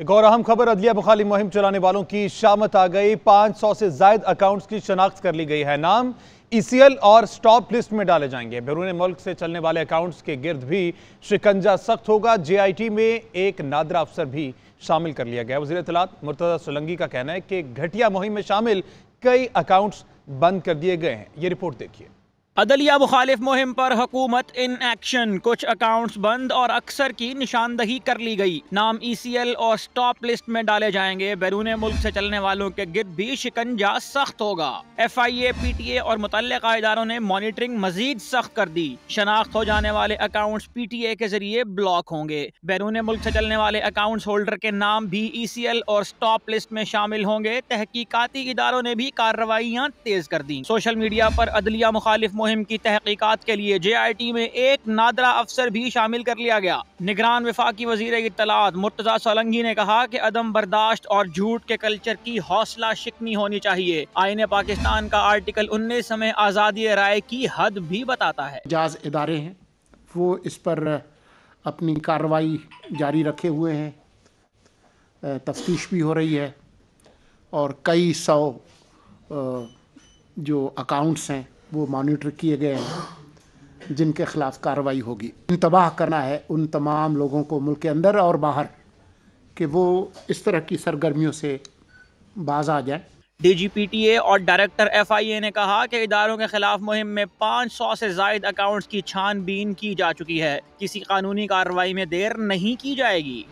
एक और अहम खबर अदलिया बखाली मुहिम चलाने वालों की शामत आ गई 500 से जायद अकाउंट्स की शनाख्त कर ली गई है नाम ईसीएल e और स्टॉप लिस्ट में डाले जाएंगे बैरून मुल्क से चलने वाले अकाउंट्स के गिर्द भी शिकंजा सख्त होगा जेआईटी में एक नादरा अफसर भी शामिल कर लिया गया वजी तलात मुर्तजा सोलंगी का कहना है कि घटिया मुहिम में शामिल कई अकाउंट्स बंद कर दिए गए हैं ये रिपोर्ट देखिए अदलिया मुखालिफ मुहिम पर हुकूमत इन एक्शन कुछ अकाउंट्स बंद और अक्सर की निशानदही कर ली गई नाम ईसीएल e और स्टॉप लिस्ट में डाले जाएंगे बैरून मुल्क से चलने वालों के गिरद भी शिकंजा सख्त होगा F I A P T A और मुतल इदारों ने मॉनिटरिंग मजीद सख्त कर दी शनाख्त हो जाने वाले अकाउंट पी टी ए के जरिए ब्लॉक होंगे बैरून मुल्क से चलने वाले अकाउंट होल्डर के नाम भी ई सी एल और स्टॉप लिस्ट में शामिल होंगे तहकीकती इदारों ने भी कार्रवाइयाँ तेज कर दी सोशल मीडिया पर अदलिया मुखालिफ मुहिम की तहकीकत के लिए जे आई टी में एक नादरा अफसर भी शामिल कर लिया गया निगरान विफाकी वजीर इतलात मुर्तजा सोलंगी ने कहा की अदम बर्दाश्त और झूठ के कल्चर की हौसला शिकनी होनी चाहिए आईने पाकिस्तान का आर्टिकल उन्नीस में आज़ादी राय की हद भी बताता है जाज इदारे हैं वो इस पर अपनी कार्रवाई जारी रखे हुए हैं तफ्तीश भी हो रही है और कई सौ जो अकाउंट्स हैं वो मॉनिटर किए गए हैं जिनके खिलाफ कार्रवाई होगी इंतबाह करना है उन तमाम लोगों को मुल्क के अंदर और बाहर कि वो इस तरह की सरगर्मियों से बाज आ टी डीजीपीटीए और डायरेक्टर एफआईए ने कहा कि इदारों के खिलाफ मुहिम में 500 से जायद अकाउंट्स की छानबीन की जा चुकी है किसी कानूनी कार्रवाई में देर नहीं की जाएगी